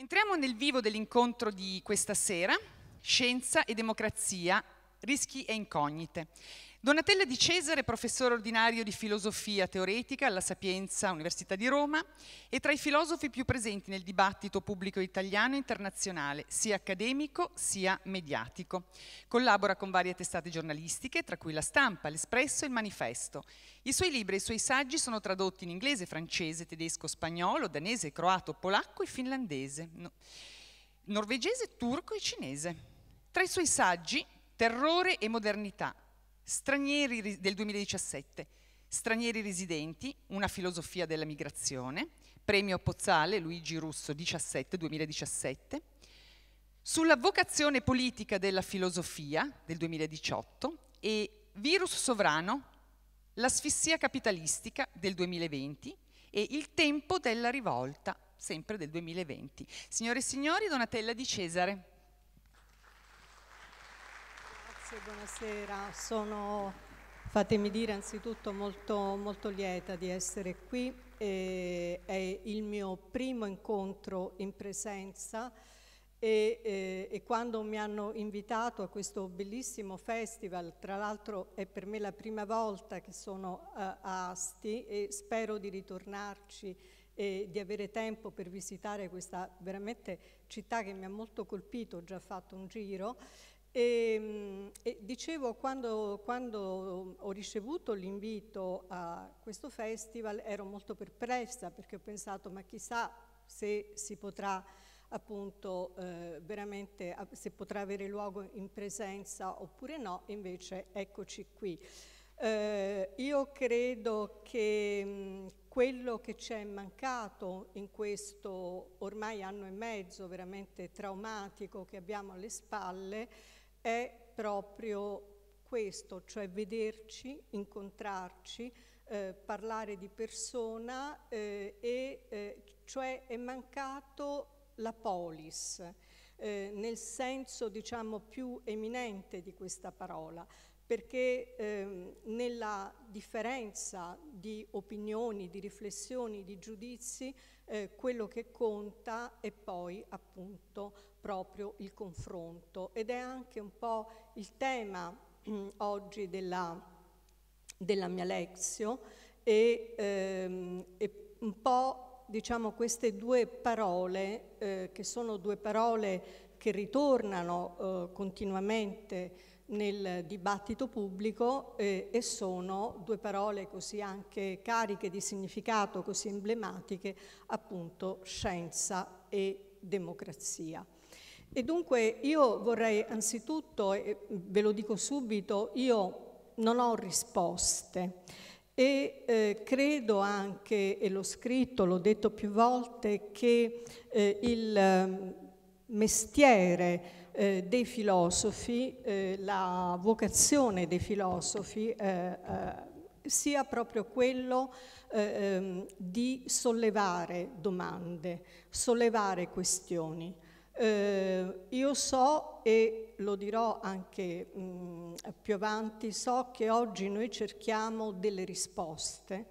Entriamo nel vivo dell'incontro di questa sera, scienza e democrazia, rischi e incognite. Donatella di Cesare, professore ordinario di filosofia teoretica alla Sapienza Università di Roma, è tra i filosofi più presenti nel dibattito pubblico italiano e internazionale, sia accademico sia mediatico. Collabora con varie testate giornalistiche, tra cui La Stampa, L'Espresso e Il Manifesto. I suoi libri e i suoi saggi sono tradotti in inglese, francese, tedesco, spagnolo, danese, croato, polacco e finlandese, no, norvegese, turco e cinese. Tra i suoi saggi, Terrore e modernità, stranieri del 2017, stranieri residenti, una filosofia della migrazione, premio Pozzale Luigi Russo 17 2017, sulla vocazione politica della filosofia del 2018 e virus sovrano, l'asfissia capitalistica del 2020 e il tempo della rivolta sempre del 2020. Signore e signori, Donatella di Cesare. Grazie, buonasera. Sono, fatemi dire, anzitutto molto, molto lieta di essere qui. Eh, è il mio primo incontro in presenza e, eh, e, quando mi hanno invitato a questo bellissimo festival, tra l'altro è per me la prima volta che sono a Asti e spero di ritornarci e di avere tempo per visitare questa veramente città che mi ha molto colpito, ho già fatto un giro. E, ehm, e dicevo, quando, quando, ho ricevuto l'invito a questo festival ero molto perplessa perché ho pensato ma chissà se si potrà appunto eh, veramente, se potrà avere luogo in presenza oppure no, invece eccoci qui. Eh, io credo che mh, quello che ci è mancato in questo ormai anno e mezzo veramente traumatico che abbiamo alle spalle è proprio questo, cioè vederci, incontrarci, eh, parlare di persona eh, e eh, cioè è mancato la polis, eh, nel senso diciamo più eminente di questa parola, perché ehm, nella differenza di opinioni, di riflessioni, di giudizi, eh, quello che conta è poi appunto proprio il confronto ed è anche un po' il tema mm, oggi della, della mia lezione e, ehm, e, un po' diciamo queste due parole eh, che sono due parole che ritornano eh, continuamente nel dibattito pubblico eh, e sono due parole così anche cariche di significato, così emblematiche, appunto scienza e democrazia. E dunque io vorrei anzitutto, e ve lo dico subito, io non ho risposte e eh, credo anche, e l'ho scritto, l'ho detto più volte, che eh, il ehm, mestiere eh, dei filosofi, eh, la vocazione dei filosofi eh, eh, sia proprio quello ehm, di sollevare domande, sollevare questioni. Eh, io so e lo dirò anche mh, mm, più avanti, so che oggi noi cerchiamo delle risposte,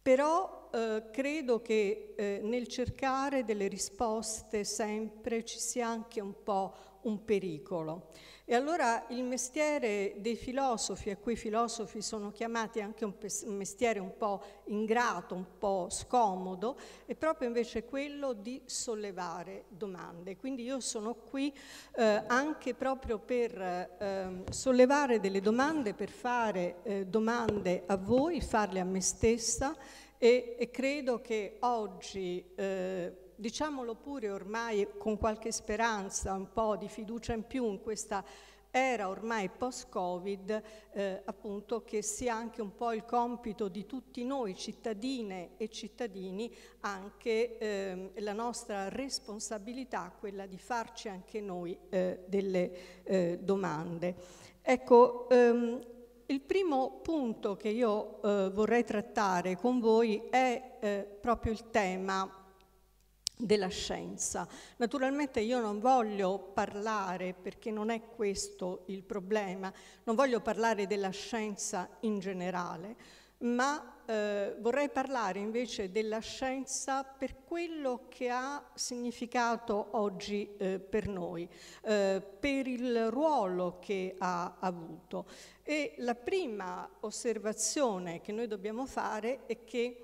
però eh, credo che eh, nel cercare delle risposte sempre ci sia anche un po' un pericolo. E allora il mestiere dei filosofi, a cui i filosofi sono chiamati anche un, mestiere un po' ingrato, un po' scomodo, è proprio invece quello di sollevare domande. Quindi io sono qui eh, anche proprio per eh, sollevare delle domande, per fare eh, domande a voi, farle a me stessa e, e credo che oggi eh, diciamolo pure ormai con qualche speranza, un po' di fiducia in più in questa era ormai post-Covid, eh, appunto che sia anche un po' il compito di tutti noi cittadine e cittadini, anche eh, la nostra responsabilità, quella di farci anche noi eh, delle eh, domande. Ecco, ehm, il primo punto che io eh, vorrei trattare con voi è eh, proprio il tema della scienza. Naturalmente io non voglio parlare, perché non è questo il problema, non voglio parlare della scienza in generale, ma eh, vorrei parlare invece della scienza per quello che ha significato oggi eh, per noi, eh, per il ruolo che ha avuto. E la prima osservazione che noi dobbiamo fare è che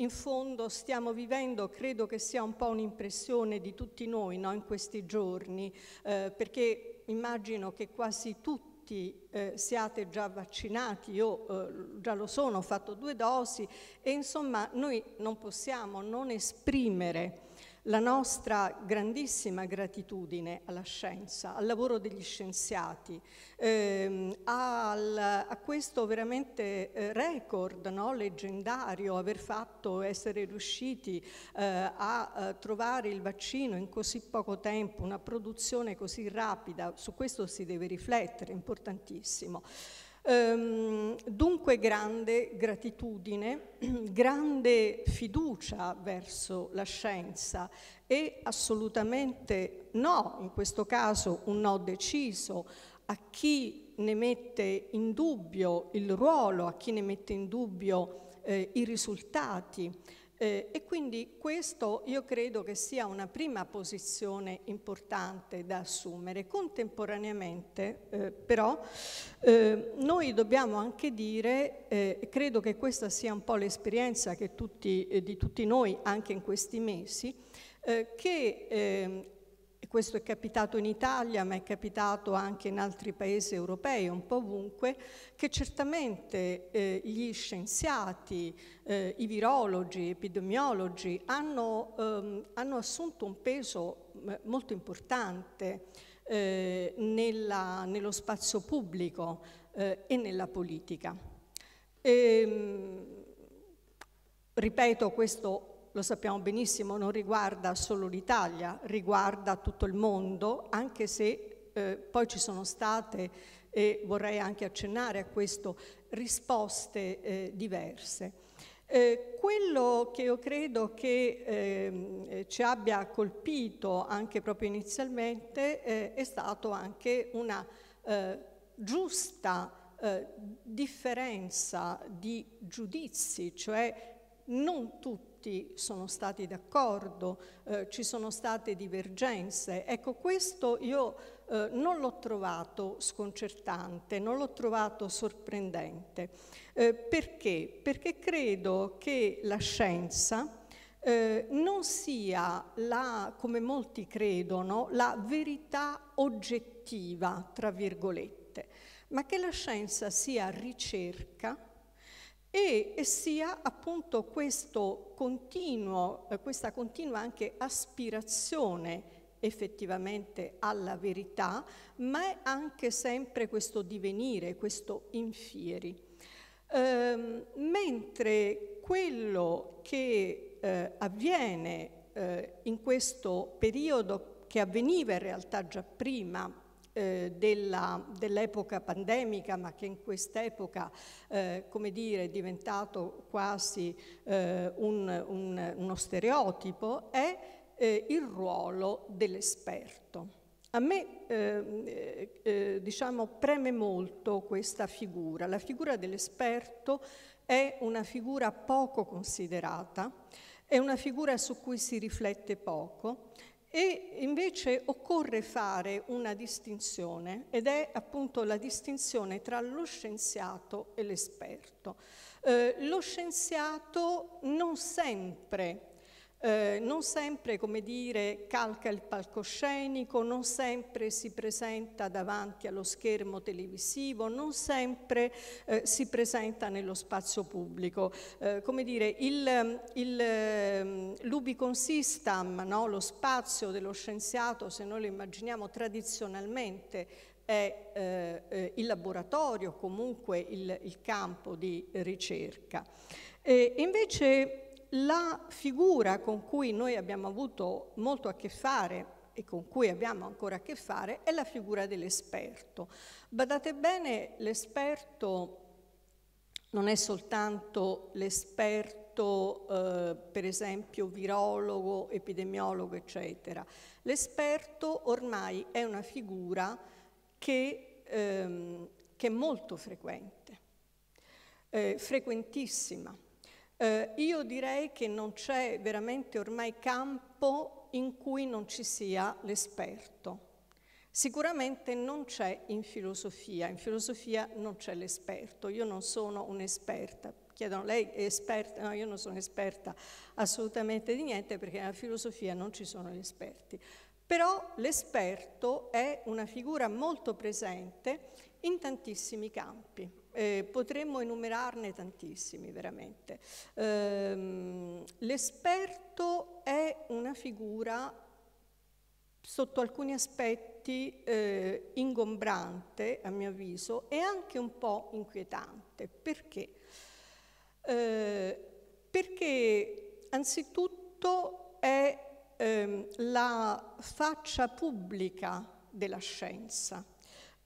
in fondo stiamo vivendo, credo che sia un po' un'impressione di tutti noi no, in questi giorni, eh, perché immagino che quasi tutti eh, siate già vaccinati, io eh, già lo sono, ho fatto due dosi e insomma noi non possiamo non esprimere la nostra grandissima gratitudine alla scienza, al lavoro degli scienziati, ehm, al, a questo veramente eh, record no? leggendario, aver fatto, essere riusciti eh, a, eh, trovare il vaccino in così poco tempo, una produzione così rapida, su questo si deve riflettere, è importantissimo. Ehm, dunque grande gratitudine, grande fiducia verso la scienza e assolutamente no, in questo caso un no deciso a chi ne mette in dubbio il ruolo, a chi ne mette in dubbio eh, i risultati, eh, e quindi questo io credo che sia una prima posizione importante da assumere. Contemporaneamente eh, però eh, noi dobbiamo anche dire, eh, credo che questa sia un po' l'esperienza tutti, eh, di tutti noi anche in questi mesi, eh, che ehm, questo è capitato in Italia, ma è capitato anche in altri paesi europei, un po' ovunque, che certamente eh, gli scienziati, eh, i virologi, gli epidemiologi hanno, ehm, hanno, assunto un peso eh, molto importante eh, nella, nello spazio pubblico eh, e nella politica. E, ehm, ripeto, questo lo sappiamo benissimo, non riguarda solo l'Italia, riguarda tutto il mondo, anche se eh, poi ci sono state, e vorrei anche accennare a questo, risposte eh, diverse. Eh, quello che io credo che ehm, ci abbia colpito anche proprio inizialmente eh, è stato anche una eh, giusta eh, differenza di giudizi, cioè non tutti tutti sono stati d'accordo, eh, ci sono state divergenze. Ecco, questo io eh, non l'ho trovato sconcertante, non l'ho trovato sorprendente. Eh, perché? Perché credo che la scienza eh, non sia, la, come molti credono, la verità oggettiva, tra virgolette, ma che la scienza sia ricerca, e sia appunto continuo, eh, questa continua anche aspirazione effettivamente alla verità, ma è anche sempre questo divenire, questo infieri. Ehm, mentre quello che eh, avviene eh, in questo periodo, che avveniva in realtà già prima eh, dell'epoca dell pandemica, ma che in quest'epoca, eh, è diventato quasi eh, un, un, uno stereotipo, è eh, il ruolo dell'esperto. A me eh, eh, diciamo, preme molto questa figura. La figura dell'esperto è una figura poco considerata, è una figura su cui si riflette poco e invece occorre fare una distinzione ed è appunto la distinzione tra lo scienziato e l'esperto. Eh, lo scienziato non sempre eh, non sempre, come dire, calca il palcoscenico, non sempre si presenta davanti allo schermo televisivo, non sempre eh, si presenta nello spazio pubblico. Eh, come dire, il, il, ehm, l'ubicon system, no? lo spazio dello scienziato, se noi lo immaginiamo tradizionalmente, è eh, eh il laboratorio, comunque il, il campo di ricerca. E invece la figura con cui noi abbiamo avuto molto a che fare e con cui abbiamo ancora a che fare è la figura dell'esperto. Badate bene, l'esperto non è soltanto l'esperto, eh, per esempio, virologo, epidemiologo, eccetera. L'esperto ormai è una figura che, ehm, che è molto frequente, eh, frequentissima. Eh, io direi che non c'è veramente ormai campo in cui non ci sia l'esperto. Sicuramente non c'è in filosofia, in filosofia non c'è l'esperto, io non sono un'esperta, chiedono lei è esperta, no io non sono esperta assolutamente di niente perché nella filosofia non ci sono gli esperti, però l'esperto è una figura molto presente in tantissimi campi. Eh, potremmo enumerarne tantissimi, veramente. Eh, l'esperto è una figura sotto alcuni aspetti eh, ingombrante, a mio avviso, e anche un po' inquietante. Perché? Eh, perché anzitutto è ehm, la faccia pubblica della scienza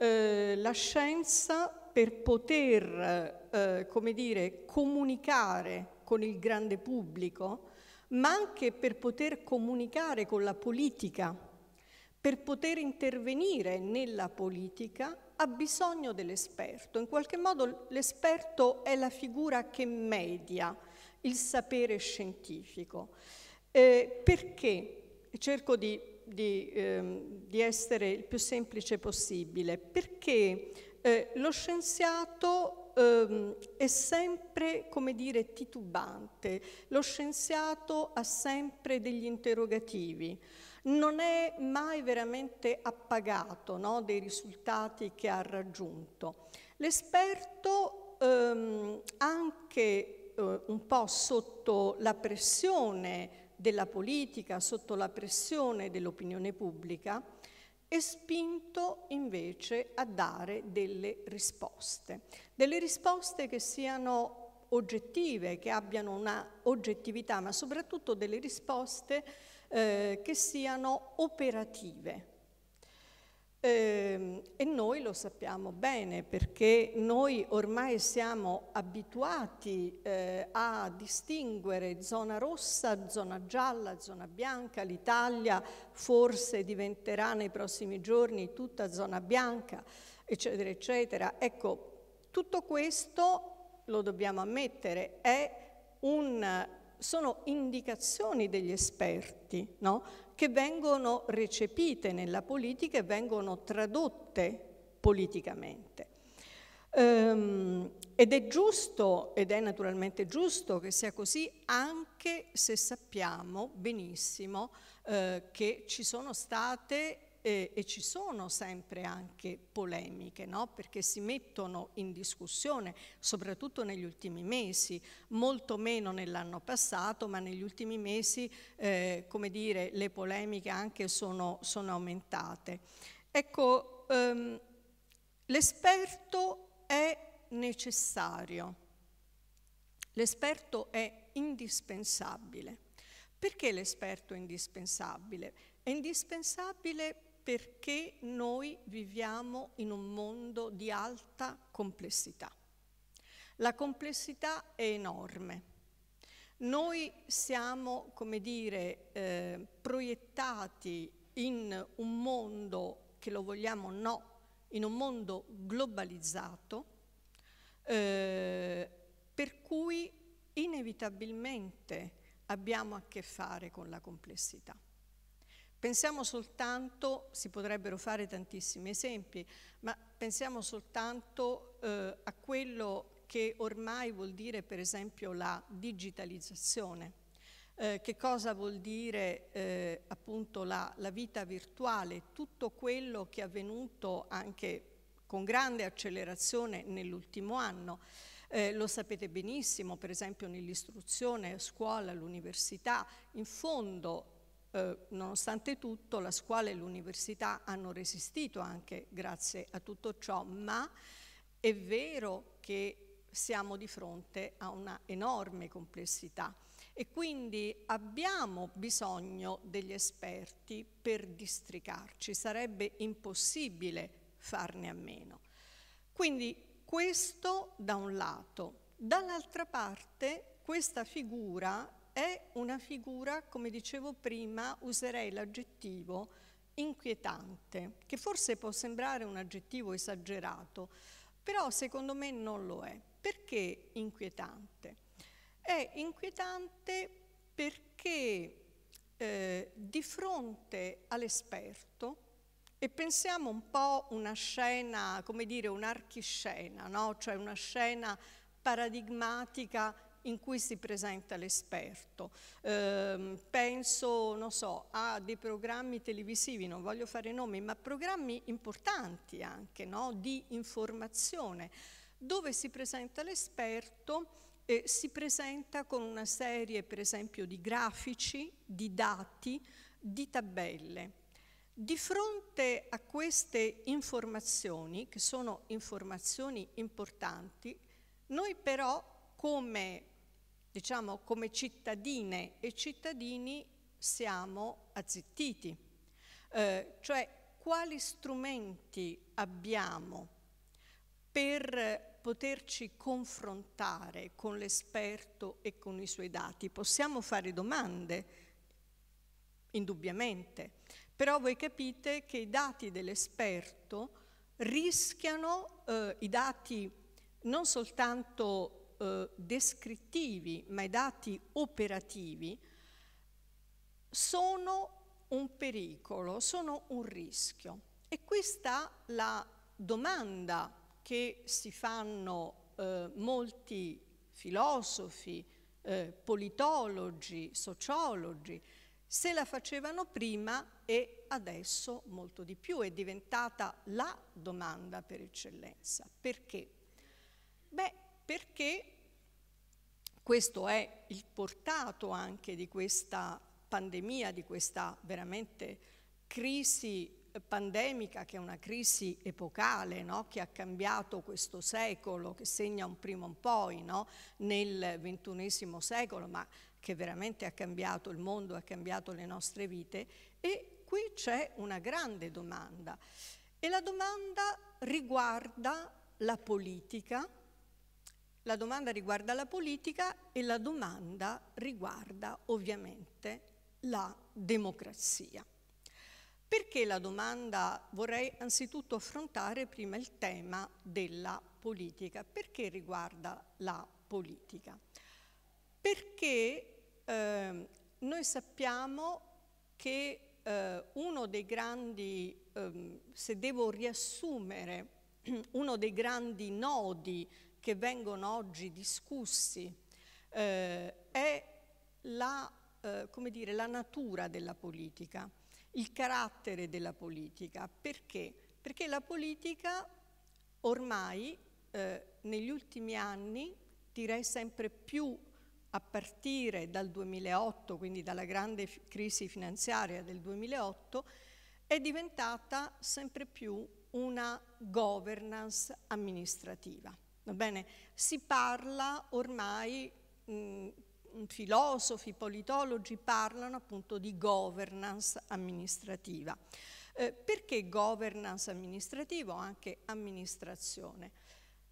eh, la scienza per poter, eh, come dire, comunicare con il grande pubblico, ma anche per poter comunicare con la politica, per poter intervenire nella politica, ha bisogno dell'esperto. In qualche modo l'esperto è la figura che media il sapere scientifico. Eh, perché? Cerco di di, ehm, di essere il più semplice possibile, perché eh, lo scienziato ehm, è sempre, come dire, titubante, lo scienziato ha sempre degli interrogativi non è mai veramente appagato no, dei risultati che ha raggiunto. L'esperto ehm, anche eh, un po' sotto la pressione della politica sotto la pressione dell'opinione pubblica, è spinto invece a dare delle risposte, delle risposte che siano oggettive, che abbiano una oggettività, ma soprattutto delle risposte eh, che siano operative, Ehm, e noi lo sappiamo bene perché noi ormai siamo abituati eh, a distinguere zona rossa, zona gialla, zona bianca. L'Italia forse diventerà nei prossimi giorni tutta zona bianca, eccetera, eccetera. Ecco, tutto questo, lo dobbiamo ammettere, un, sono indicazioni degli esperti, no? che vengono recepite nella politica e vengono tradotte politicamente. Um, ed è giusto, ed è naturalmente giusto che sia così, anche se sappiamo benissimo eh, che ci sono state eh, e ci sono sempre anche polemiche, no? perché si mettono in discussione, soprattutto negli ultimi mesi, molto meno nell'anno passato, ma negli ultimi mesi eh, come dire, le polemiche anche sono, sono aumentate. Ecco, ehm, l'esperto è necessario, l'esperto è indispensabile. Perché l'esperto è indispensabile? È indispensabile perché noi viviamo in un mondo di alta complessità. La complessità è enorme. Noi siamo, come dire, eh, proiettati in un mondo, che lo vogliamo o no, in un mondo globalizzato, eh, per cui inevitabilmente abbiamo a che fare con la complessità. Pensiamo soltanto, si potrebbero fare tantissimi esempi, ma pensiamo soltanto eh, a quello che ormai vuol dire per esempio la digitalizzazione. Eh, che cosa vuol dire eh, appunto la, la, vita virtuale, tutto quello che è avvenuto anche con grande accelerazione nell'ultimo anno. Eh, lo sapete benissimo, per esempio nell'istruzione, scuola, l'università, in fondo eh, nonostante tutto la scuola e l'università hanno resistito anche grazie a tutto ciò, ma è vero che siamo di fronte a una enorme complessità e quindi abbiamo bisogno degli esperti per districarci, sarebbe impossibile farne a meno. Quindi questo da un lato. Dall'altra parte questa figura è una figura, come dicevo prima, userei l'aggettivo inquietante, che forse può sembrare un aggettivo esagerato, però secondo me non lo è. Perché inquietante? È inquietante perché eh, di fronte all'esperto, e pensiamo un po' una scena, come dire, un'archiscena, no? cioè una scena paradigmatica in cui si presenta l'esperto. Eh, penso, non so, a dei programmi televisivi, non voglio fare nomi, ma programmi importanti anche, no? di informazione, dove si presenta l'esperto e si presenta con una serie, per esempio, di grafici, di dati, di tabelle. Di fronte a queste informazioni, che sono informazioni importanti, noi però come diciamo come cittadine e cittadini siamo azzittiti, eh, cioè quali strumenti abbiamo per poterci confrontare con l'esperto e con i suoi dati. Possiamo fare domande, indubbiamente, però voi capite che i dati dell'esperto rischiano, eh, i dati non soltanto eh, descrittivi ma i dati operativi sono un pericolo, sono un rischio. E questa è la domanda che si fanno eh, molti filosofi, eh, politologi, sociologi, se la facevano prima e adesso molto di più, è diventata la domanda per eccellenza. Perché? Beh, perché questo è il portato anche di questa pandemia, di questa veramente crisi pandemica che è una crisi epocale no? che ha cambiato questo secolo, che segna un primo un poi no? nel ventunesimo secolo, ma che veramente ha cambiato il mondo, ha cambiato le nostre vite e qui c'è una grande domanda e la domanda riguarda la politica, la domanda riguarda la politica e la domanda riguarda ovviamente la democrazia. Perché la domanda vorrei anzitutto affrontare prima il tema della politica. Perché riguarda la politica? Perché eh, noi sappiamo che eh, uno dei grandi, eh, se devo riassumere, uno dei grandi nodi che vengono oggi discussi eh, è la, eh, dire, la natura della politica, il carattere della politica. Perché? Perché la politica ormai eh, negli ultimi anni, direi sempre più a partire dal 2008, quindi dalla grande crisi finanziaria del 2008, è diventata sempre più una governance amministrativa. Va bene? Si parla ormai, mh, filosofi, politologi parlano appunto di governance amministrativa. Eh, perché governance amministrativa o anche amministrazione?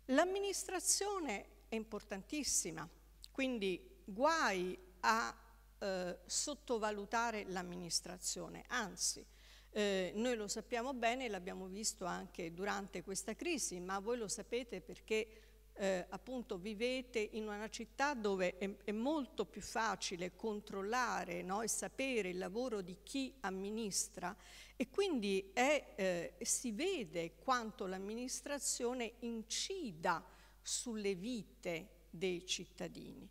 L'amministrazione è importantissima, quindi guai a eh, sottovalutare l'amministrazione, anzi eh, noi lo sappiamo bene, l'abbiamo visto anche durante questa crisi, ma voi lo sapete perché eh, appunto vivete in una città dove è, è molto più facile controllare no, e sapere il lavoro di chi amministra e quindi è, eh, si vede quanto l'amministrazione incida sulle vite dei cittadini.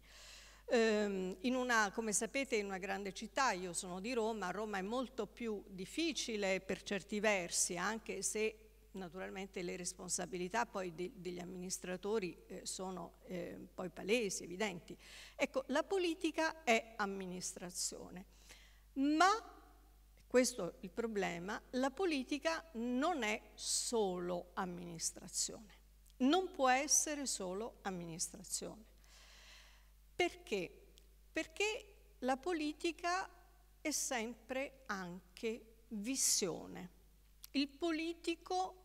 Ehm, in una, come sapete, in una grande città, io sono di Roma, Roma è molto più difficile per certi versi, anche se naturalmente le responsabilità poi de degli amministratori eh, sono eh, poi palesi, evidenti. Ecco, la politica è amministrazione, ma questo è il problema, la politica non è solo amministrazione, non può essere solo amministrazione. Perché? Perché la politica è sempre anche visione. Il politico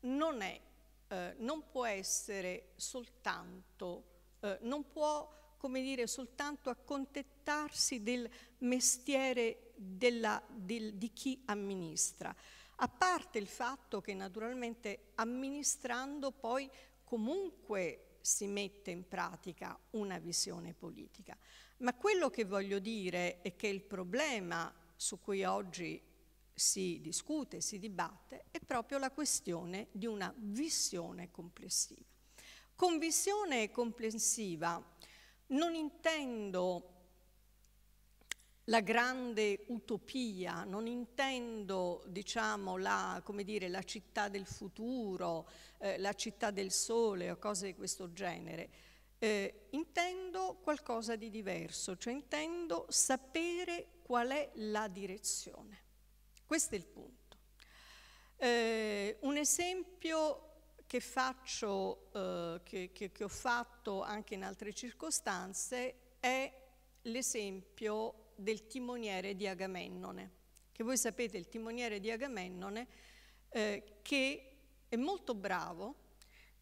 non, è, eh, non può essere soltanto, eh, non può come dire, soltanto accontentarsi del mestiere della, del, di chi amministra. A parte il fatto che naturalmente amministrando poi comunque si mette in pratica una visione politica. Ma quello che voglio dire è che il problema su cui oggi si discute, si dibatte, è proprio la questione di una visione complessiva. Con visione complessiva non intendo la grande utopia, non intendo diciamo, la, dire, la, città del futuro, eh, la città del sole o cose di questo genere, eh, intendo qualcosa di diverso, cioè intendo sapere qual è la direzione. Questo è il punto. Eh, un esempio che, faccio, eh, che, che, che, ho fatto anche in altre circostanze è l'esempio del timoniere di Agamennone, che voi sapete il timoniere di Agamennone eh, che è molto bravo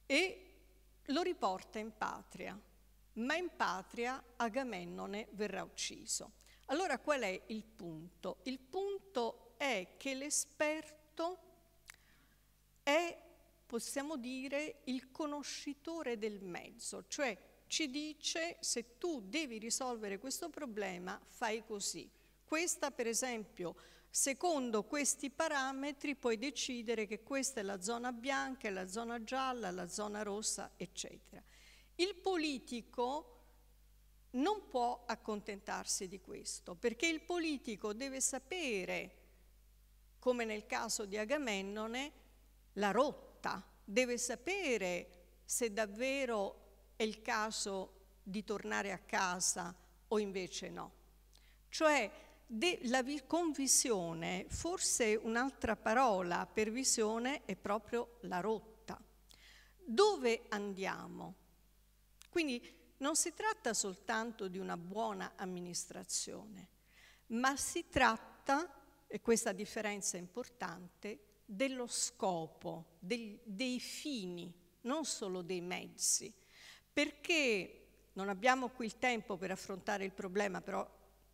e lo riporta in patria, ma in patria Agamennone verrà ucciso. Allora qual è il punto? Il punto è che l'esperto è, possiamo dire, il conoscitore del mezzo, cioè ci dice se tu devi risolvere questo problema fai così. Questa per esempio, secondo questi parametri puoi decidere che questa è la zona bianca, la zona gialla, la zona rossa, eccetera. Il politico non può accontentarsi di questo, perché il politico deve sapere, come nel caso di Agamennone, la rotta, deve sapere se davvero è il caso di tornare a casa o invece no. Cioè la convisione, forse un'altra parola per visione è proprio la rotta. Dove andiamo? Quindi non si tratta soltanto di una buona amministrazione, ma si tratta, e questa differenza è importante, dello scopo, del, dei fini, non solo dei mezzi. Perché non abbiamo qui il tempo per affrontare il problema, però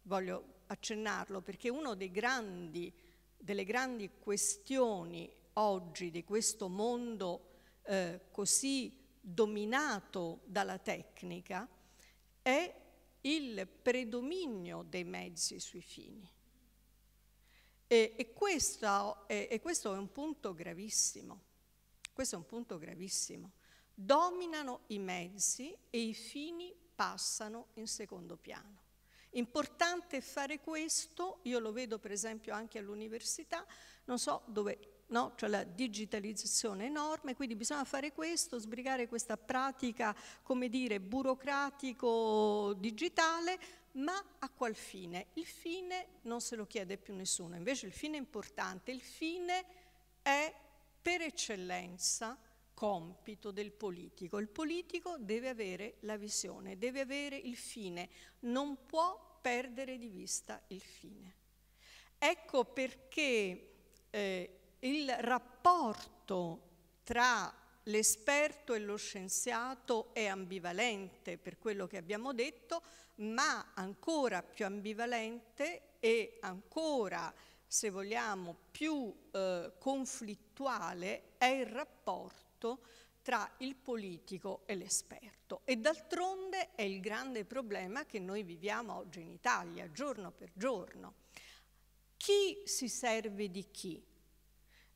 voglio accennarlo, perché una delle grandi questioni oggi di questo mondo eh, così dominato dalla tecnica è il predominio dei mezzi sui fini. E, e, questo, e, e questo è un punto gravissimo. Questo è un punto gravissimo dominano i mezzi e i fini passano in secondo piano. Importante fare questo, io lo vedo per esempio anche all'università, non so dove, no? c'è cioè la digitalizzazione enorme, quindi bisogna fare questo, sbrigare questa pratica, come dire, burocratico-digitale, ma a qual fine? Il fine non se lo chiede più nessuno, invece il fine è importante, il fine è per eccellenza compito del politico. Il politico deve avere la visione, deve avere il fine, non può perdere di vista il fine. Ecco perché eh, il rapporto tra l'esperto e lo scienziato è ambivalente per quello che abbiamo detto, ma ancora più ambivalente e ancora, se vogliamo, più eh, conflittuale è il rapporto rapporto tra il politico e l'esperto. E d'altronde è il grande problema che noi viviamo oggi in Italia, giorno per giorno. Chi si serve di chi?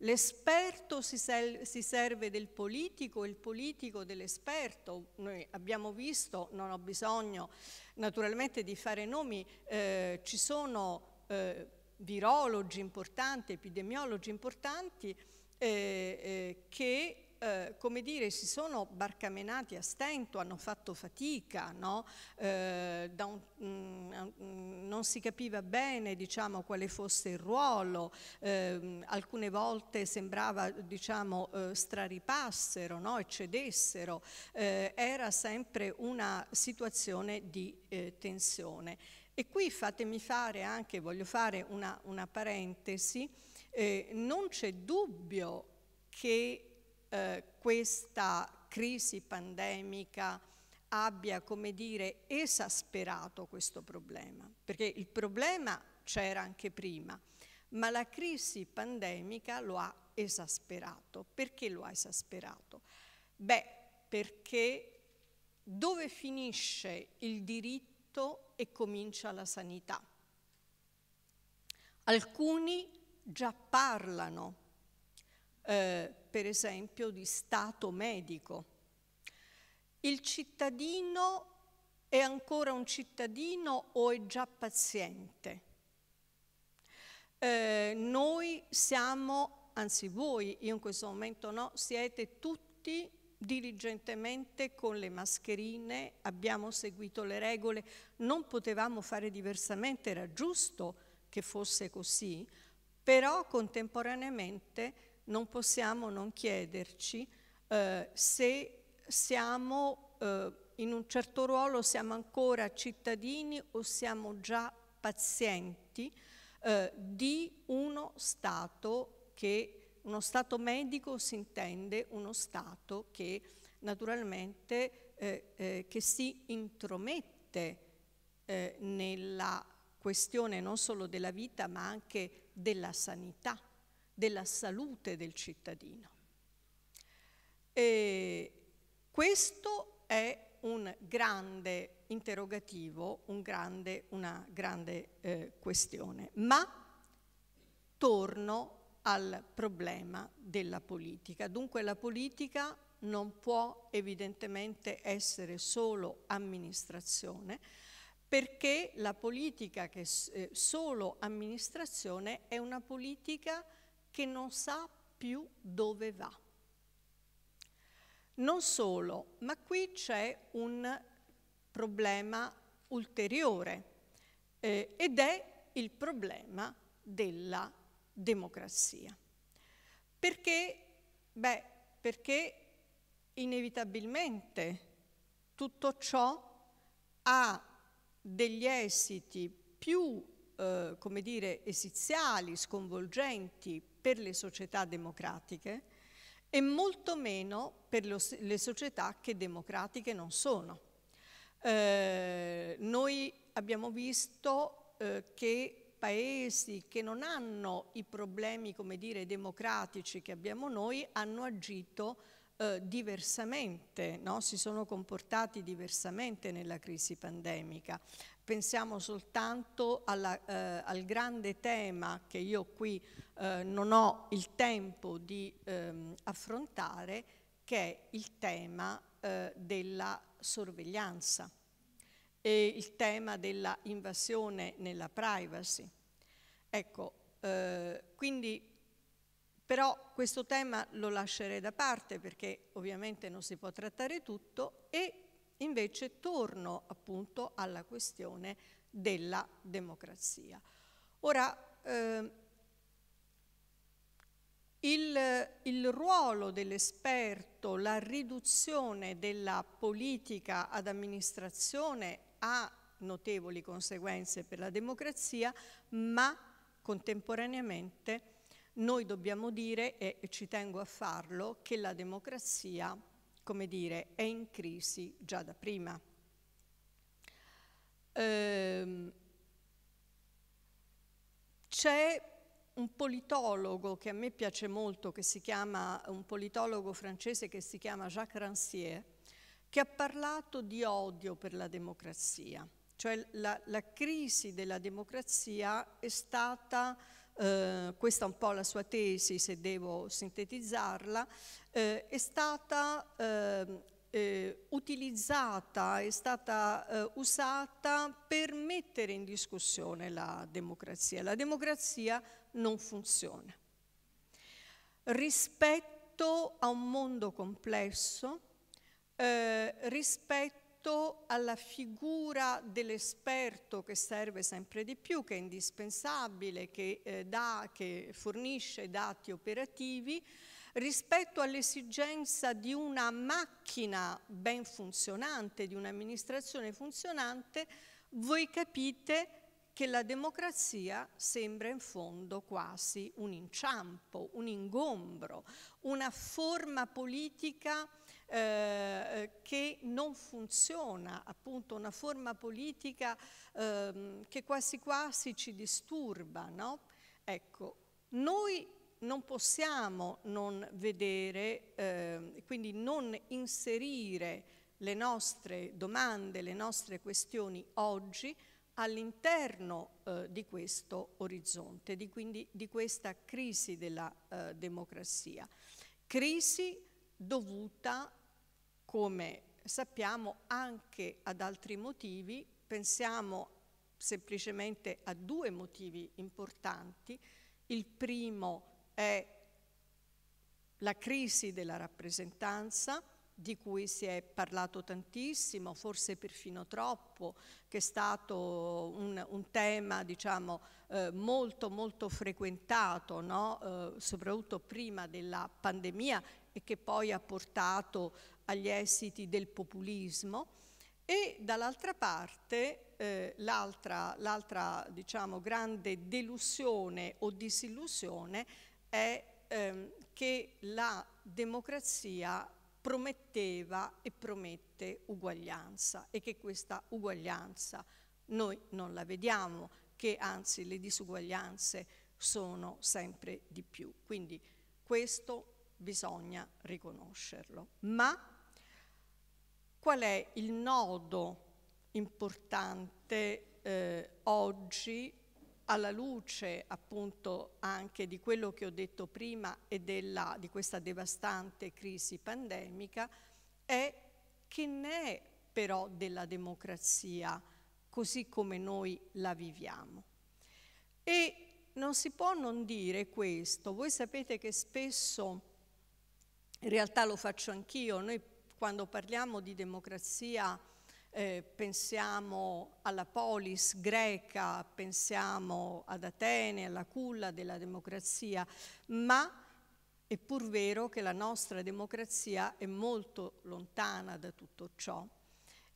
L'esperto si, si, serve del politico, il politico dell'esperto. Noi abbiamo visto, non ho bisogno naturalmente di fare nomi, eh, ci sono eh, virologi importanti, epidemiologi importanti eh, eh che eh, come dire, si sono barcamenati a stento, hanno fatto fatica, no? eh, un, mm, mm, non si capiva bene diciamo, quale fosse il ruolo, eh, alcune volte sembrava diciamo, eh, straripassero no? e cedessero, eh, era sempre una situazione di eh, tensione. E qui fatemi fare anche, voglio fare una, una parentesi, non c'è dubbio che eh, questa crisi pandemica abbia, come dire, esasperato questo problema, perché il problema c'era anche prima, ma la crisi pandemica lo ha esasperato. Perché lo ha esasperato? Beh, perché dove finisce il diritto e comincia la sanità? Alcuni già parlano eh, per esempio di stato medico. Il cittadino è ancora un cittadino o è già paziente? Eh, noi siamo, anzi voi, io in questo momento no, siete tutti diligentemente con le mascherine, abbiamo seguito le regole, non potevamo fare diversamente, era giusto che fosse così, però contemporaneamente non possiamo non chiederci eh, se siamo eh, in un certo ruolo, siamo ancora cittadini o siamo già pazienti eh, di uno Stato che, uno Stato medico si intende uno Stato che naturalmente eh, eh, che si intromette eh, nella questione non solo della vita ma anche della sanità della salute del cittadino. E questo è un grande interrogativo, un grande, una grande eh, questione, ma torno al problema della politica. Dunque la politica non può evidentemente essere solo amministrazione, perché la politica che è eh, solo amministrazione è una politica che non sa più dove va. Non solo, ma qui c'è un problema ulteriore eh, ed è il problema della democrazia. Perché? Beh, perché inevitabilmente tutto ciò ha degli esiti più, eh, come dire, esiziali, sconvolgenti, per le società democratiche e molto meno per lo, le società che democratiche non sono. Eh, noi abbiamo visto eh, che paesi che non hanno i problemi, come dire, democratici che abbiamo noi, hanno agito eh, diversamente, no? si sono comportati diversamente nella crisi pandemica pensiamo soltanto alla, eh, al grande tema che io qui eh, non ho il tempo di ehm, affrontare, che è il tema eh, della sorveglianza e il tema della invasione nella privacy. Ecco, eh, quindi però questo tema lo lascerei da parte perché ovviamente non si può trattare tutto e Invece torno appunto alla questione della democrazia. Ora, eh, il, il, ruolo dell'esperto, la riduzione della politica ad amministrazione ha notevoli conseguenze per la democrazia, ma contemporaneamente noi dobbiamo dire, e ci tengo a farlo, che la democrazia come dire, è in crisi già da prima. Ehm, c'è un politologo che a me piace molto, che si chiama, un politologo francese che si chiama Jacques Rancière, che ha parlato di odio per la democrazia. Cioè la, la crisi della democrazia è stata eh, questa è un po' la sua tesi se devo sintetizzarla, eh, è stata ehm, eh, utilizzata, è stata eh, usata per mettere in discussione la democrazia. La democrazia non funziona. Rispetto a un mondo complesso, eh, rispetto rispetto alla figura dell'esperto che serve sempre di più, che è indispensabile, che, eh, dà, che fornisce dati operativi, rispetto all'esigenza di una macchina ben funzionante, di un'amministrazione funzionante, voi capite che la democrazia sembra in fondo quasi un inciampo, un ingombro, una forma politica eh, che non funziona, appunto una forma politica eh, che quasi quasi ci disturba. No? Ecco, noi non possiamo non vedere, eh, quindi non inserire le nostre domande, le nostre questioni oggi all'interno eh, di questo orizzonte, di, quindi, di questa crisi della eh, democrazia. Crisi dovuta come sappiamo anche ad altri motivi, pensiamo semplicemente a due motivi importanti. Il primo è la crisi della rappresentanza, di cui si è parlato tantissimo, forse perfino troppo, che è stato un, un tema diciamo, eh, molto molto frequentato, no? eh, soprattutto prima della pandemia e che poi ha portato agli esiti del populismo e dall'altra parte eh, l'altra, diciamo, grande delusione o disillusione è ehm, che la democrazia prometteva e promette uguaglianza e che questa uguaglianza noi non la vediamo, che anzi le disuguaglianze sono sempre di più. Quindi questo bisogna riconoscerlo. Ma Qual è il nodo importante eh, oggi alla luce appunto anche di quello che ho detto prima e della, di questa devastante crisi pandemica è che ne è però della democrazia così come noi la viviamo. E non si può non dire questo, voi sapete che spesso, in realtà lo faccio anch'io, noi quando parliamo di democrazia eh, pensiamo alla polis greca, pensiamo ad Atene, alla culla della democrazia, ma è pur vero che la nostra democrazia è molto lontana da tutto ciò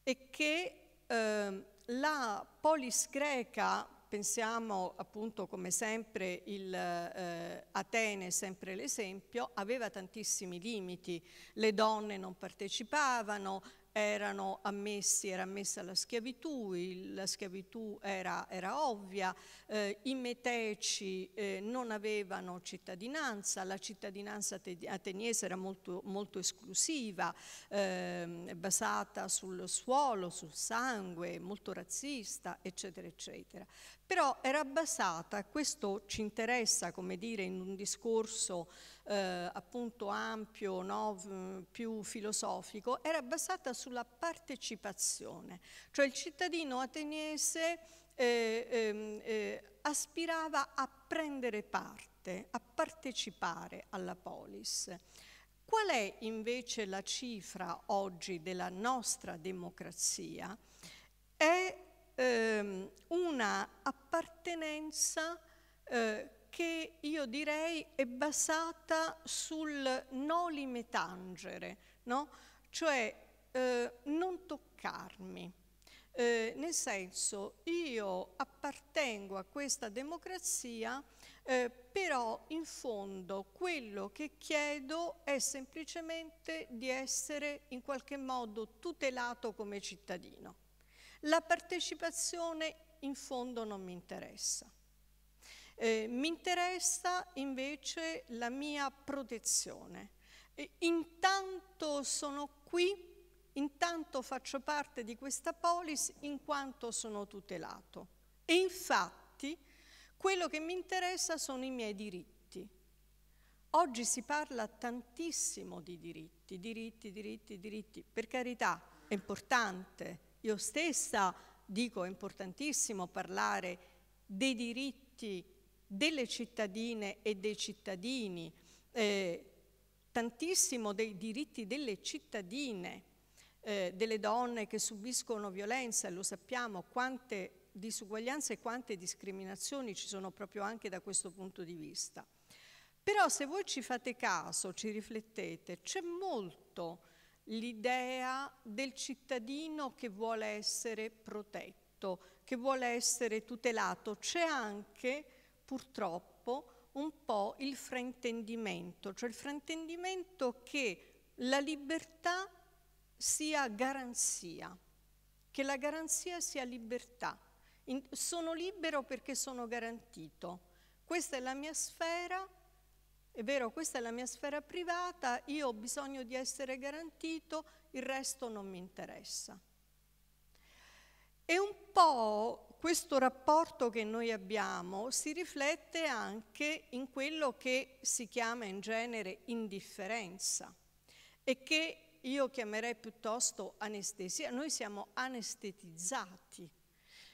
e che eh, la polis greca pensiamo appunto come sempre il eh, Atene, sempre l'esempio, aveva tantissimi limiti, le donne non partecipavano, erano ammessi, era ammessa la schiavitù, la schiavitù era, era ovvia, eh, i meteci eh, non avevano cittadinanza, la cittadinanza ateniese era molto, molto esclusiva, eh, basata sul suolo, sul sangue, molto razzista, eccetera, eccetera. Però era basata, questo ci interessa, come dire, in un discorso eh, appunto ampio, no, più filosofico, era basata sulla partecipazione, cioè il cittadino ateniese eh, ehm, eh, aspirava a prendere parte, a partecipare alla polis. Qual è invece la cifra oggi della nostra democrazia? È ehm, una appartenenza eh, che io direi è basata sul nolime limitangere, no? cioè eh, non toccarmi. Eh, nel senso, io appartengo a questa democrazia, eh, però in fondo quello che chiedo è semplicemente di essere in qualche modo tutelato come cittadino. La partecipazione in fondo non mi interessa. Eh, mi interessa invece la mia protezione. E intanto sono qui intanto faccio parte di questa polis in quanto sono tutelato. E infatti quello che mi interessa sono i miei diritti. Oggi si parla tantissimo di diritti, diritti, diritti, diritti. Per carità, è importante. Io stessa dico è importantissimo parlare dei diritti delle cittadine e dei cittadini, eh, tantissimo dei diritti delle cittadine, eh, delle donne che subiscono violenza, lo sappiamo, quante disuguaglianze e quante discriminazioni ci sono proprio anche da questo punto di vista. Però se voi ci fate caso, ci riflettete, c'è molto l'idea del cittadino che vuole essere protetto, che vuole essere tutelato, c'è anche purtroppo un po' il fraintendimento, cioè il fraintendimento che la libertà sia garanzia, che la garanzia sia libertà. In, sono libero perché sono garantito. Questa è la mia sfera, è vero, questa è la mia sfera privata, io ho bisogno di essere garantito, il resto non mi interessa. E un po' questo rapporto che noi abbiamo si riflette anche in quello che si chiama in genere indifferenza e che io chiamerei piuttosto anestesia. Noi siamo anestetizzati.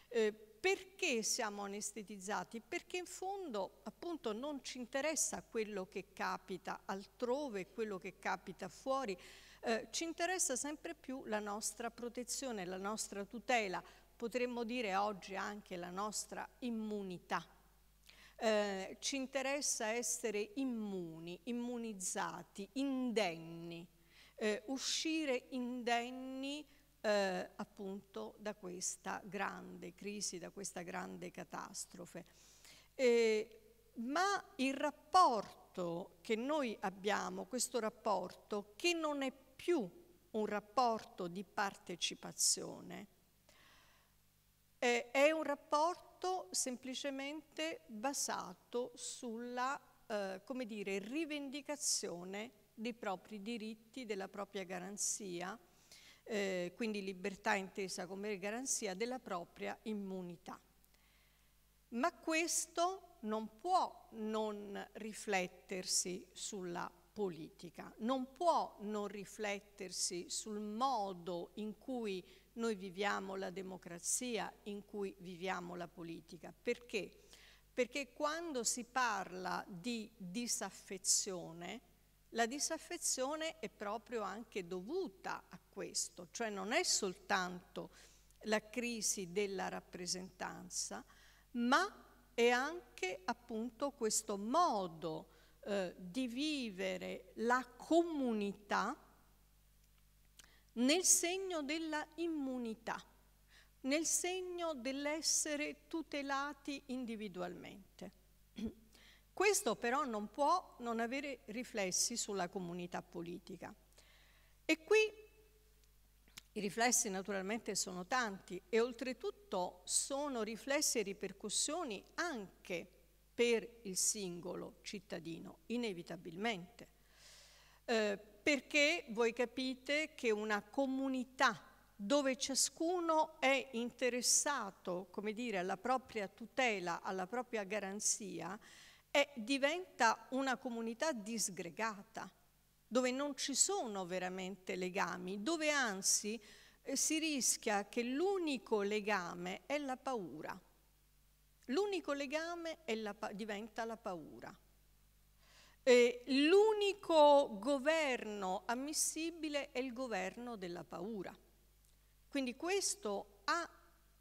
Eh, perché siamo anestetizzati? Perché in fondo appunto non ci interessa quello che capita altrove, quello che capita fuori, eh, ci interessa sempre più la nostra protezione, la nostra tutela, potremmo dire oggi anche la nostra immunità. Eh, ci interessa essere immuni, immunizzati, indenni, eh, uscire indenni eh, appunto da questa grande crisi, da questa grande catastrofe. Eh, ma il rapporto che noi abbiamo, questo rapporto che non è più un rapporto di partecipazione, eh, è un rapporto semplicemente basato sulla eh, come dire, rivendicazione dei propri diritti, della propria garanzia, eh, quindi libertà intesa come garanzia della propria immunità. Ma questo non può non riflettersi sulla politica, non può non riflettersi sul modo in cui noi viviamo la democrazia in cui viviamo la politica. Perché? Perché quando si parla di disaffezione, la disaffezione è proprio anche dovuta a questo, cioè non è soltanto la crisi della rappresentanza, ma è anche appunto questo modo eh, di vivere la comunità nel segno della immunità, nel segno dell'essere tutelati individualmente. Questo però non può non avere riflessi sulla comunità politica. E qui i riflessi naturalmente sono tanti e oltretutto sono riflessi e ripercussioni anche per il singolo cittadino, inevitabilmente. Eh, perché voi capite che una comunità dove ciascuno è interessato, come dire, alla propria tutela, alla propria garanzia, è, diventa una comunità disgregata, dove non ci sono veramente legami, dove anzi eh, si rischia che l'unico legame è la paura. L'unico legame la, diventa la paura eh, l'unico governo ammissibile è il governo della paura. Quindi questo ha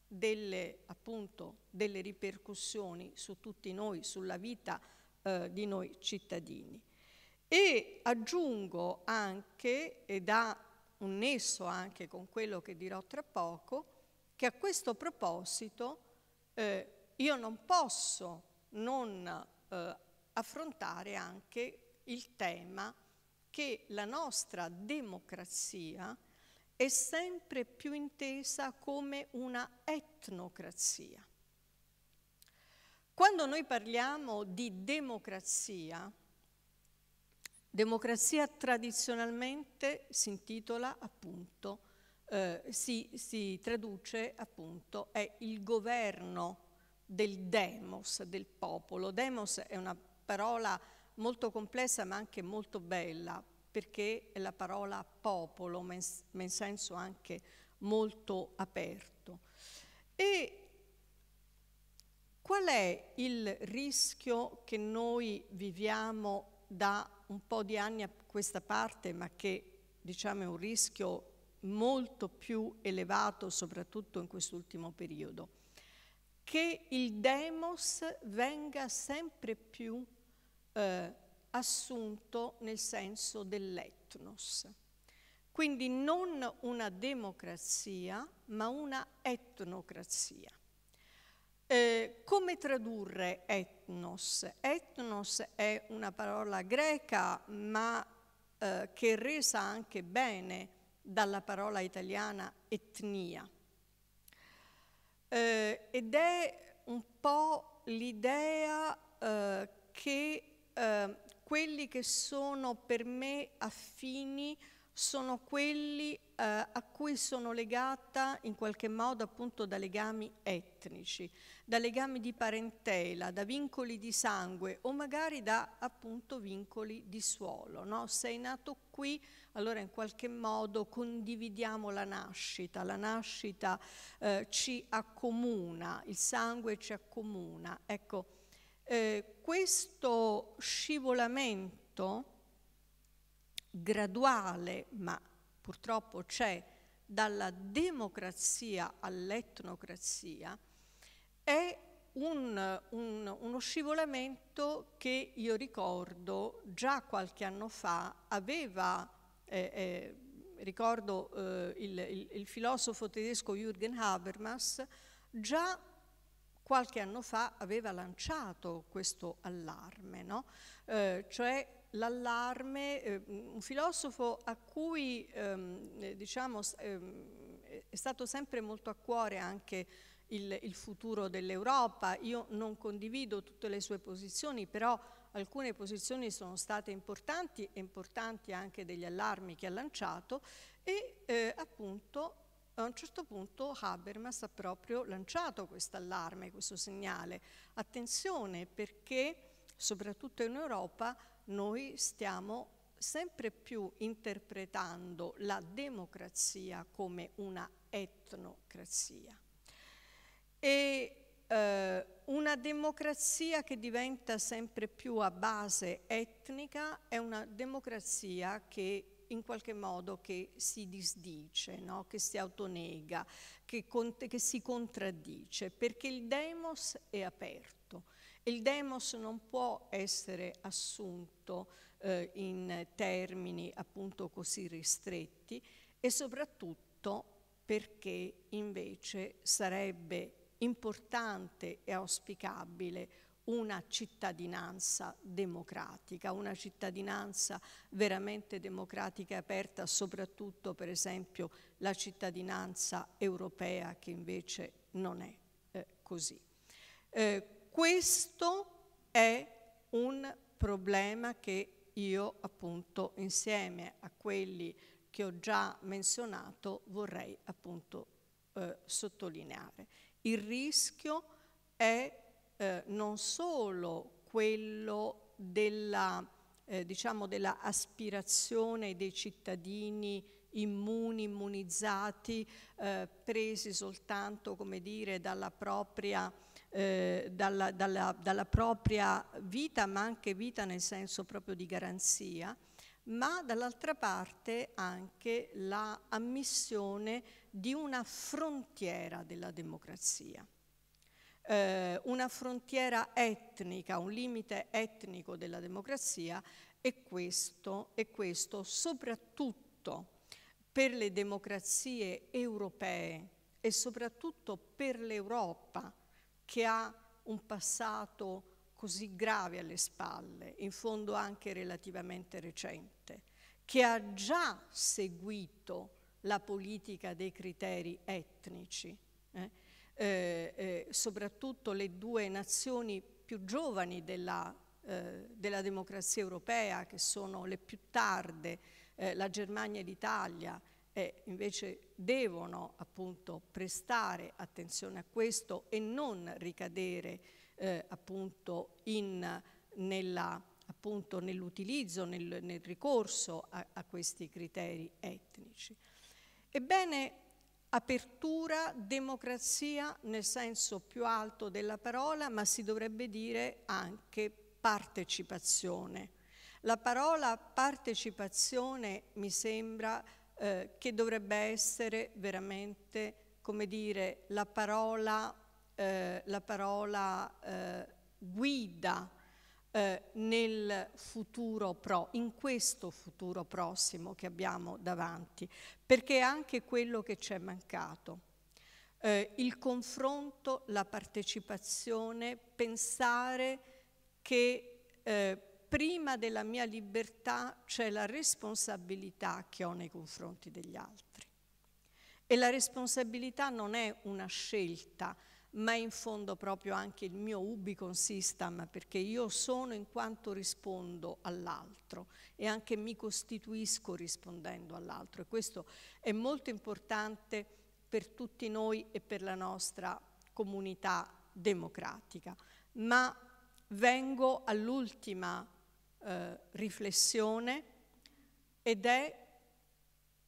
delle, appunto, delle ripercussioni su tutti noi, sulla vita eh, di noi cittadini. E aggiungo anche, ed ha un nesso anche con quello che dirò tra poco, che a questo proposito eh, io non posso non eh, affrontare anche il tema che la nostra democrazia è sempre più intesa come una etnocrazia. Quando noi parliamo di democrazia, democrazia tradizionalmente si intitola appunto, eh, si, si traduce appunto, è il governo del demos, del popolo. Demos è una parola molto complessa ma anche molto bella, perché è la parola popolo, ma in senso anche molto aperto. E qual è il rischio che noi viviamo da un po' di anni a questa parte, ma che diciamo è un rischio molto più elevato, soprattutto in quest'ultimo periodo? Che il demos venga sempre più eh, assunto nel senso dell'etnos. Quindi non una democrazia, ma una etnocrazia. Eh, come tradurre etnos? Etnos è una parola greca, ma eh, che è resa anche bene dalla parola italiana etnia. Eh, ed è un po' l'idea eh, che Ehm, quelli che sono per me affini sono quelli eh, a cui sono legata in qualche modo appunto da legami etnici, da legami di parentela, da vincoli di sangue o magari da appunto vincoli di suolo. No? Sei nato qui, allora in qualche modo condividiamo la nascita, la nascita eh, ci accomuna, il sangue ci accomuna. Ecco, eh, questo scivolamento graduale, ma purtroppo c'è, dalla democrazia all'etnocrazia, è un, un, uno scivolamento che io ricordo già qualche anno fa aveva, eh, eh, ricordo eh, il, il, il, filosofo tedesco Jürgen Habermas, già qualche anno fa aveva lanciato questo allarme, no? eh, cioè l'allarme, eh, un filosofo a cui ehm, eh, diciamo, ehm, è stato sempre molto a cuore anche il, il futuro dell'Europa, io non condivido tutte le sue posizioni, però alcune posizioni sono state importanti e importanti anche degli allarmi che ha lanciato e eh, appunto a un certo punto Habermas ha proprio lanciato questo allarme, questo segnale. Attenzione perché soprattutto in Europa noi stiamo sempre più interpretando la democrazia come una etnocrazia. E eh, una democrazia che diventa sempre più a base etnica è una democrazia che in qualche modo che si disdice, no? che si autonega, che, che si contraddice, perché il demos è aperto. e Il demos non può essere assunto eh, in termini appunto così ristretti e soprattutto perché invece sarebbe importante e auspicabile una cittadinanza democratica, una cittadinanza veramente democratica e aperta, soprattutto per esempio la cittadinanza europea che invece non è eh, così. Eh, questo è un problema che io appunto insieme a quelli che ho già menzionato vorrei appunto eh, sottolineare. Il rischio è eh, non solo quello della, eh, diciamo della aspirazione dei cittadini immuni, immunizzati, eh, presi soltanto come dire, dalla, propria, eh, dalla, dalla, dalla propria vita, ma anche vita nel senso proprio di garanzia, ma dall'altra parte anche la di una frontiera della democrazia eh, una frontiera etnica, un limite etnico della democrazia e questo, e questo soprattutto per le democrazie europee e soprattutto per l'Europa che ha un passato così grave alle spalle, in fondo anche relativamente recente, che ha già seguito la politica dei criteri etnici. Eh? Eh, eh, soprattutto le due nazioni più giovani della, eh, della democrazia europea, che sono le più tarde, eh, la Germania e l'Italia, eh, invece devono appunto prestare attenzione a questo e non ricadere eh, appunto nell'utilizzo, nell nel, nel, ricorso a, a, questi criteri etnici. Ebbene, apertura, democrazia nel senso più alto della parola, ma si dovrebbe dire anche partecipazione. La parola partecipazione mi sembra eh, che dovrebbe essere veramente, come dire, la parola, eh, la parola eh, guida eh, nel futuro pro, in questo futuro prossimo che abbiamo davanti, perché è anche quello che ci è mancato. Eh, il confronto, la partecipazione, pensare che eh, prima della mia libertà c'è la responsabilità che ho nei confronti degli altri. E la responsabilità non è una scelta, ma in fondo proprio anche il mio ubicon system, perché io sono in quanto rispondo all'altro e anche mi costituisco rispondendo all'altro. E questo è molto importante per tutti noi e per la nostra comunità democratica. Ma vengo all'ultima eh, riflessione ed è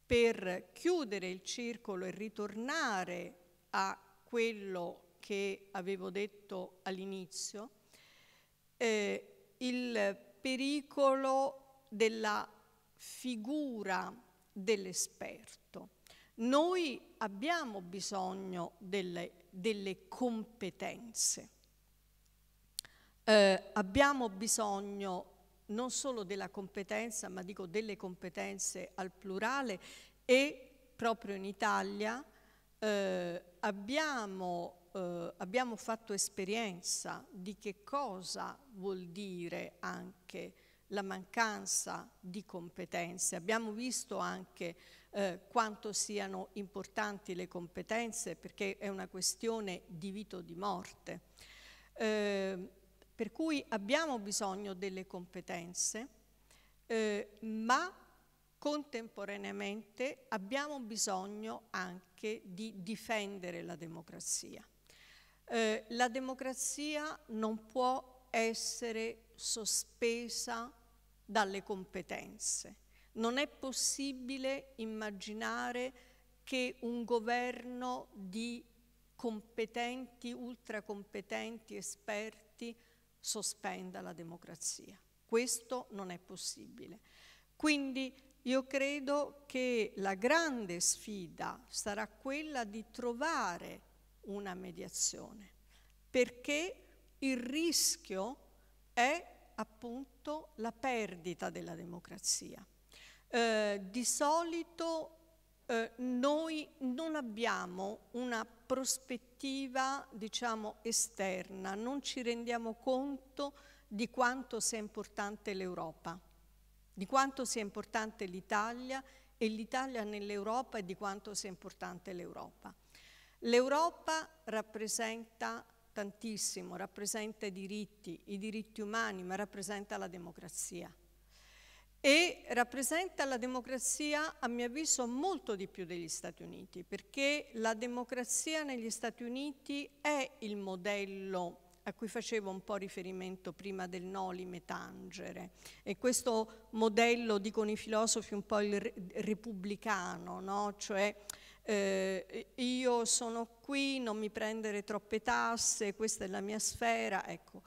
per chiudere il circolo e ritornare a quello che che avevo detto all'inizio, eh, il pericolo della figura dell'esperto. Noi abbiamo bisogno delle, delle competenze, eh, abbiamo bisogno non solo della competenza, ma dico delle competenze al plurale e proprio in Italia eh, abbiamo eh, abbiamo fatto esperienza di che cosa vuol dire anche la mancanza di competenze. Abbiamo visto anche eh, quanto siano importanti le competenze perché è una questione di vita o di morte. Eh, per cui abbiamo bisogno delle competenze, eh, ma contemporaneamente abbiamo bisogno anche di difendere la democrazia. Eh, la democrazia non può essere sospesa dalle competenze. Non è possibile immaginare che un governo di competenti, ultracompetenti, esperti sospenda la democrazia. Questo non è possibile. Quindi io credo che la grande sfida sarà quella di trovare una mediazione, perché il rischio è appunto la perdita della democrazia. Eh, di solito eh, noi non abbiamo una prospettiva, diciamo, esterna, non ci rendiamo conto di quanto sia importante l'Europa, di quanto sia importante l'Italia e l'Italia nell'Europa e di quanto sia importante l'Europa. L'Europa rappresenta tantissimo, rappresenta i diritti, i diritti umani, ma rappresenta la democrazia. E rappresenta la democrazia, a mio avviso, molto di più degli Stati Uniti, perché la democrazia negli Stati Uniti è il modello a cui facevo un po' riferimento prima del Noli Metangere. e questo modello, dicono i filosofi, un po' il repubblicano, no? cioè eh, io sono qui, non mi prendere troppe tasse, questa è la mia sfera. Ecco,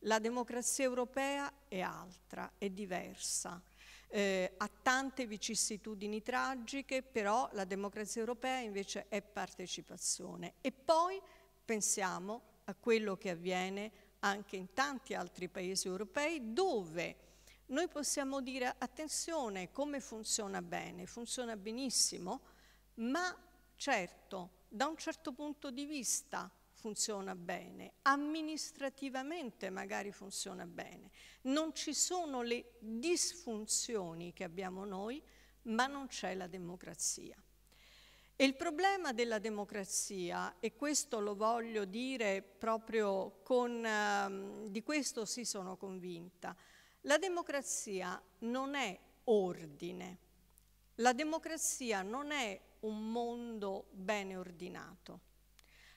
la democrazia europea è altra, è diversa. Eh, ha tante vicissitudini tragiche, però la democrazia europea invece è partecipazione. E poi pensiamo a quello che avviene anche in tanti altri paesi europei dove noi possiamo dire attenzione come funziona bene, funziona benissimo, ma certo da un certo punto di vista funziona bene, amministrativamente magari funziona bene, non ci sono le disfunzioni che abbiamo noi, ma non c'è la democrazia. E il problema della democrazia, e questo lo voglio dire proprio con, eh, di questo sì sono convinta, la democrazia non è ordine, la democrazia non è un mondo bene ordinato.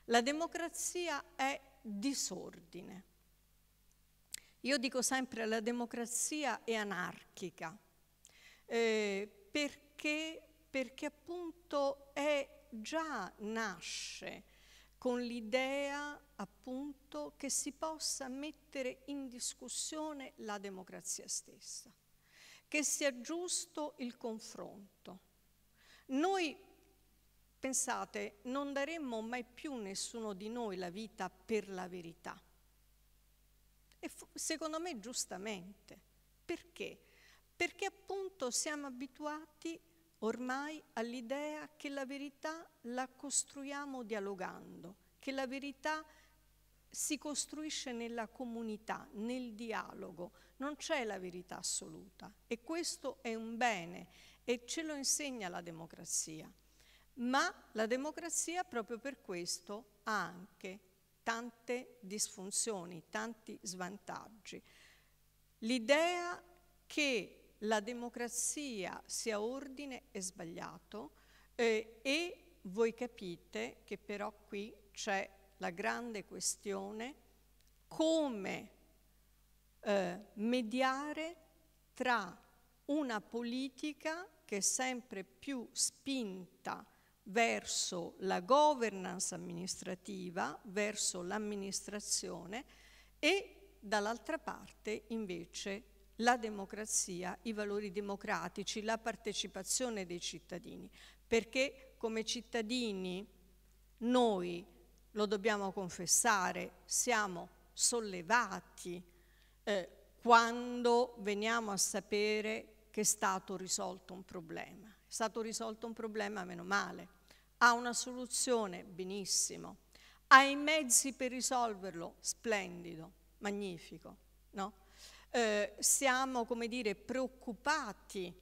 La democrazia è disordine. Io dico sempre la democrazia è anarchica eh, perché, perché appunto è già nasce con l'idea appunto che si possa mettere in discussione la democrazia stessa, che sia giusto il confronto. Noi Pensate, non daremmo mai più nessuno di noi la vita per la verità. E fu, secondo me giustamente. Perché? Perché appunto siamo abituati ormai all'idea che la verità la costruiamo dialogando, che la verità si costruisce nella comunità, nel dialogo, non c'è la verità assoluta e questo è un bene e ce lo insegna la democrazia ma la democrazia proprio per questo ha anche tante disfunzioni, tanti svantaggi. L'idea che la democrazia sia ordine è sbagliato eh, e voi capite che però qui c'è la grande questione come eh, mediare tra una politica che è sempre più spinta verso la governance amministrativa, verso l'amministrazione e dall'altra parte invece la democrazia, i valori democratici, la partecipazione dei cittadini, perché come cittadini noi, lo dobbiamo confessare, siamo sollevati eh, quando veniamo a sapere che è stato risolto un problema stato risolto un problema, meno male. Ha una soluzione, benissimo. Ha i mezzi per risolverlo, splendido, magnifico. No? Eh, siamo, come dire, preoccupati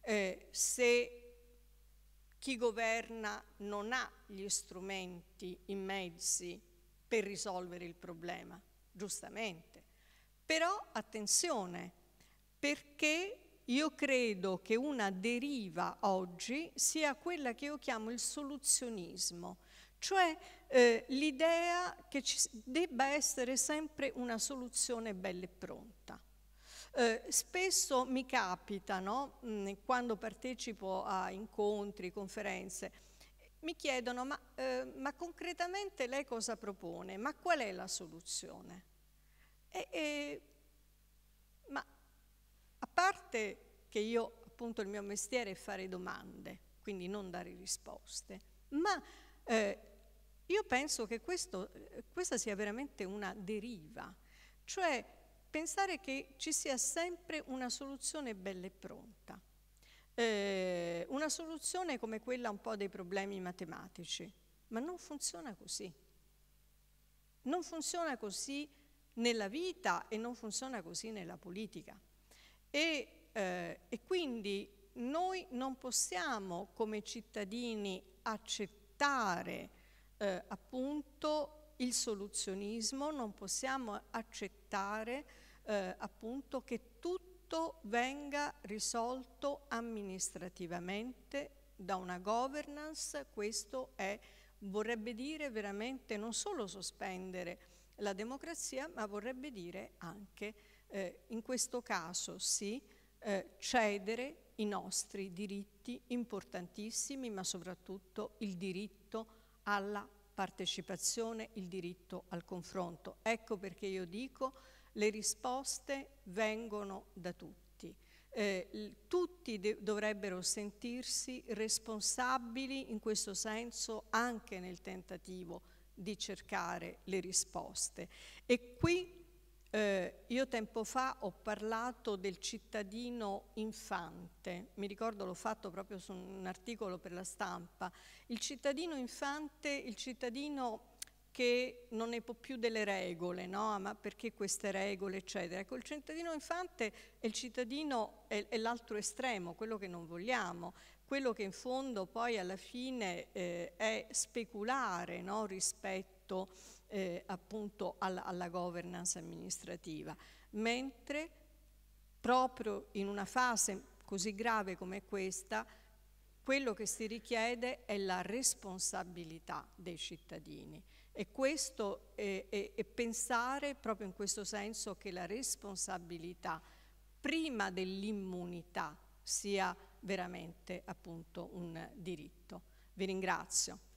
eh, se chi governa non ha gli strumenti, i mezzi per risolvere il problema, giustamente. Però attenzione, perché io credo che una deriva oggi sia quella che io chiamo il soluzionismo, cioè eh, l'idea che ci debba essere sempre una soluzione bella e pronta. Eh, spesso mi capita, no, mm, quando partecipo a incontri, conferenze, mi chiedono ma, eh, ma, concretamente lei cosa propone, ma qual è la soluzione? E, e, ma parte che io appunto il mio mestiere è fare domande, quindi non dare risposte, ma eh, io penso che questo, questa sia veramente una deriva, cioè pensare che ci sia sempre una soluzione bella e pronta. Eh, una soluzione come quella un po' dei problemi matematici, ma non funziona così. Non funziona così nella vita e non funziona così nella politica. E, eh, e quindi noi non possiamo come cittadini accettare eh, appunto il soluzionismo, non possiamo accettare eh, appunto che tutto venga risolto amministrativamente da una governance, questo è, vorrebbe dire veramente non solo sospendere la democrazia, ma vorrebbe dire anche eh, in questo caso sì, eh, cedere i nostri diritti importantissimi, ma soprattutto il diritto alla partecipazione, il diritto al confronto. Ecco perché io dico le risposte vengono da tutti. Eh, tutti dovrebbero sentirsi responsabili in questo senso anche nel tentativo di cercare le risposte. E qui eh, io tempo fa ho parlato del cittadino infante, mi ricordo l'ho fatto proprio su un articolo per la stampa, il cittadino infante, il cittadino che non ne può più delle regole, no? ma perché queste regole, eccetera. Ecco, il cittadino infante è il cittadino, è, è l'altro estremo, quello che non vogliamo, quello che in fondo poi alla fine eh, è speculare no? rispetto a eh, appunto alla, alla governance amministrativa, mentre proprio in una fase così grave come questa quello che si richiede è la responsabilità dei cittadini e questo è, è, è, pensare proprio in questo senso che la responsabilità prima dell'immunità sia veramente appunto un diritto. Vi ringrazio.